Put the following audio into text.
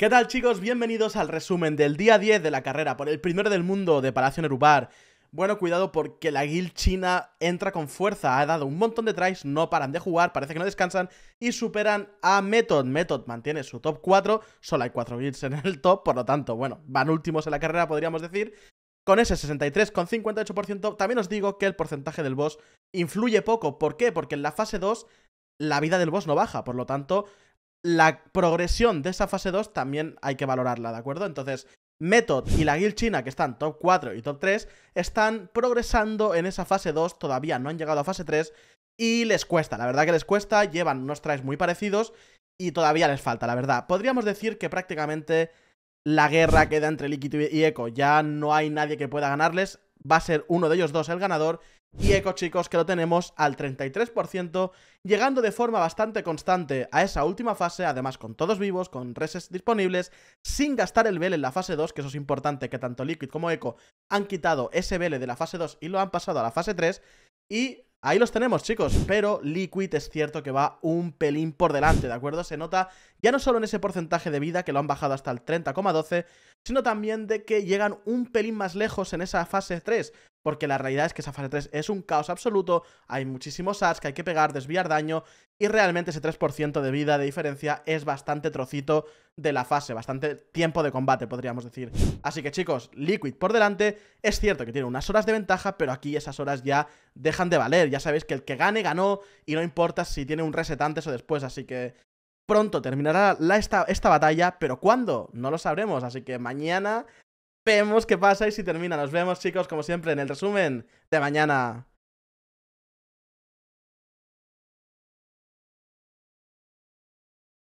¿Qué tal chicos? Bienvenidos al resumen del día 10 de la carrera por el primero del mundo de Palacio Nerubar. Bueno, cuidado porque la guild china entra con fuerza, ha dado un montón de tries, no paran de jugar, parece que no descansan y superan a Method. Method mantiene su top 4, solo hay 4 guilds en el top, por lo tanto, bueno, van últimos en la carrera podríamos decir. Con ese 63,58% también os digo que el porcentaje del boss influye poco. ¿Por qué? Porque en la fase 2 la vida del boss no baja, por lo tanto la progresión de esa fase 2 también hay que valorarla, ¿de acuerdo? Entonces, Method y la Guild China, que están top 4 y top 3, están progresando en esa fase 2, todavía no han llegado a fase 3 y les cuesta, la verdad que les cuesta, llevan unos trajes muy parecidos y todavía les falta, la verdad. Podríamos decir que prácticamente la guerra queda entre Liquid y Echo ya no hay nadie que pueda ganarles, va a ser uno de ellos dos el ganador. Y Eco, chicos, que lo tenemos al 33%, llegando de forma bastante constante a esa última fase, además con todos vivos, con reses disponibles, sin gastar el BL en la fase 2, que eso es importante, que tanto Liquid como Eco han quitado ese BL de la fase 2 y lo han pasado a la fase 3, y Ahí los tenemos, chicos, pero Liquid es cierto que va un pelín por delante, ¿de acuerdo? Se nota ya no solo en ese porcentaje de vida que lo han bajado hasta el 30,12, sino también de que llegan un pelín más lejos en esa fase 3 porque la realidad es que esa fase 3 es un caos absoluto, hay muchísimos ads que hay que pegar, desviar daño, y realmente ese 3% de vida de diferencia es bastante trocito de la fase, bastante tiempo de combate, podríamos decir. Así que chicos, Liquid por delante, es cierto que tiene unas horas de ventaja, pero aquí esas horas ya dejan de valer, ya sabéis que el que gane, ganó, y no importa si tiene un reset antes o después, así que pronto terminará esta, esta, batalla, pero ¿cuándo? No lo sabremos, así que mañana Vemos qué pasa y si termina. Nos vemos, chicos, como siempre, en el resumen de mañana.